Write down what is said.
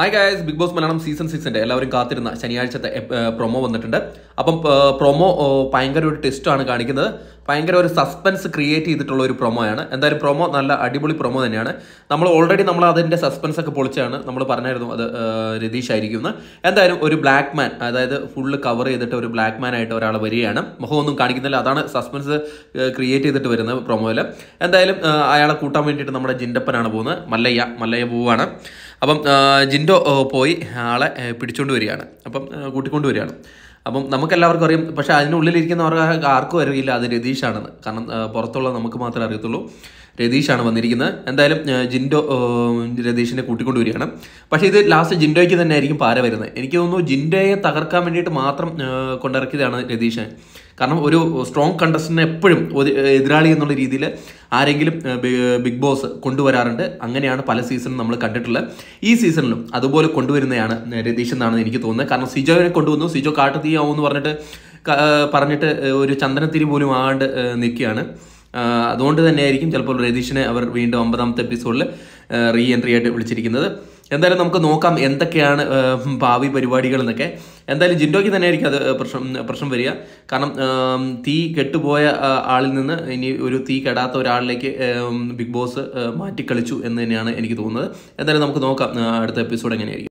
hi guys big boss Malayalam season സിക്സിൻ്റെ എല്ലാവരും കാത്തിരുന്ന ശനിയാഴ്ചത്തെ പ്രൊമോ വന്നിട്ടുണ്ട് അപ്പം പ്രൊമോ ഭയങ്കര ഒരു ടെസ്റ്റാണ് കാണിക്കുന്നത് ഭയങ്കര ഒരു സസ്പെൻസ് ക്രിയേറ്റ് ചെയ്തിട്ടുള്ള ഒരു പ്രൊമോയാണ് എന്തായാലും പ്രൊമോ നല്ല അടിപൊളി പ്രൊമോ തന്നെയാണ് നമ്മൾ ഓൾറെഡി നമ്മൾ അതിൻ്റെ സസ്പെൻസ് ഒക്കെ പൊളിച്ചാണ് നമ്മൾ പറഞ്ഞായിരുന്നു അത് രതീഷ് ആയിരിക്കും എന്ന് എന്തായാലും ഒരു ബ്ലാക്ക് മാൻ അതായത് ഫുള്ള് കവർ ചെയ്തിട്ട് ഒരു ബ്ലാക്ക് മാൻ ആയിട്ട് ഒരാൾ വരികയാണ് മുഖമൊന്നും കാണിക്കുന്നില്ല അതാണ് സസ്പെൻസ് ക്രിയേറ്റ് ചെയ്തിട്ട് വരുന്നത് പ്രൊമോയിൽ എന്തായാലും അയാളെ കൂട്ടാൻ വേണ്ടിയിട്ട് നമ്മുടെ ജിൻഡപ്പനാണ് പോകുന്നത് മല്ലയ്യ മല്ലയ്യ പോവാണ് അപ്പം ജിൻഡോ പോയി ആളെ പിടിച്ചുകൊണ്ട് വരികയാണ് അപ്പം കൂട്ടിക്കൊണ്ട് വരികയാണ് അപ്പം നമുക്കെല്ലാവർക്കും അറിയാം പക്ഷേ അതിനുള്ളിലിരിക്കുന്നവർ ആർക്കും അറിയില്ല അത് രതീഷാണെന്ന് കാരണം പുറത്തുള്ള നമുക്ക് മാത്രമേ അറിയത്തുള്ളൂ രതീഷാണ് വന്നിരിക്കുന്നത് എന്തായാലും ജിൻഡോ രതീഷിനെ കൂട്ടിക്കൊണ്ട് വരികയാണ് പക്ഷേ ഇത് ലാസ്റ്റ് ജിൻഡോയ്ക്ക് തന്നെ ആയിരിക്കും പാര വരുന്നത് എനിക്ക് തോന്നുന്നു ജിൻഡോയെ തകർക്കാൻ വേണ്ടിയിട്ട് മാത്രം കൊണ്ടിറക്കിയതാണ് രതീഷ് കാരണം ഒരു സ്ട്രോങ് കണ്ടസ്റ്റന്റിന് എപ്പോഴും എതിരാളി എന്നുള്ള രീതിയിൽ ആരെങ്കിലും ബിഗ് ബോസ് കൊണ്ടുവരാറുണ്ട് അങ്ങനെയാണ് പല സീസണും നമ്മൾ കണ്ടിട്ടുള്ളത് ഈ സീസണിലും അതുപോലെ കൊണ്ടുവരുന്നതാണ് രതീഷ് എന്നാണ് എനിക്ക് തോന്നുന്നത് കാരണം സിജോനെ കൊണ്ടുവന്നു സിജോ കാട്ടുതീയാവും എന്ന് പറഞ്ഞിട്ട് പറഞ്ഞിട്ട് ഒരു ചന്ദനത്തിരി പോലും ആണ്ട് നിൽക്കുകയാണ് അതുകൊണ്ട് തന്നെയായിരിക്കും ചിലപ്പോൾ രതീഷിനെ അവർ വീണ്ടും ഒമ്പതാമത്തെ എപ്പിസോഡിൽ റീ എൻട്രി ആയിട്ട് വിളിച്ചിരിക്കുന്നത് എന്തായാലും നമുക്ക് നോക്കാം എന്തൊക്കെയാണ് ഭാവി പരിപാടികൾ എന്നൊക്കെ എന്തായാലും ജിൻഡോയ്ക്ക് തന്നെ ആയിരിക്കും അത് പ്രശ്നം പ്രശ്നം വരിക കാരണം തീ കെട്ടുപോയ ആളിൽ നിന്ന് ഇനി ഒരു തീ കെടാത്ത ഒരാളിലേക്ക് ബിഗ് ബോസ് മാറ്റിക്കളിച്ചു എന്ന് തന്നെയാണ് എനിക്ക് തോന്നുന്നത് എന്തായാലും നമുക്ക് നോക്കാം അടുത്ത എപ്പിസോഡ് എങ്ങനെയായിരിക്കും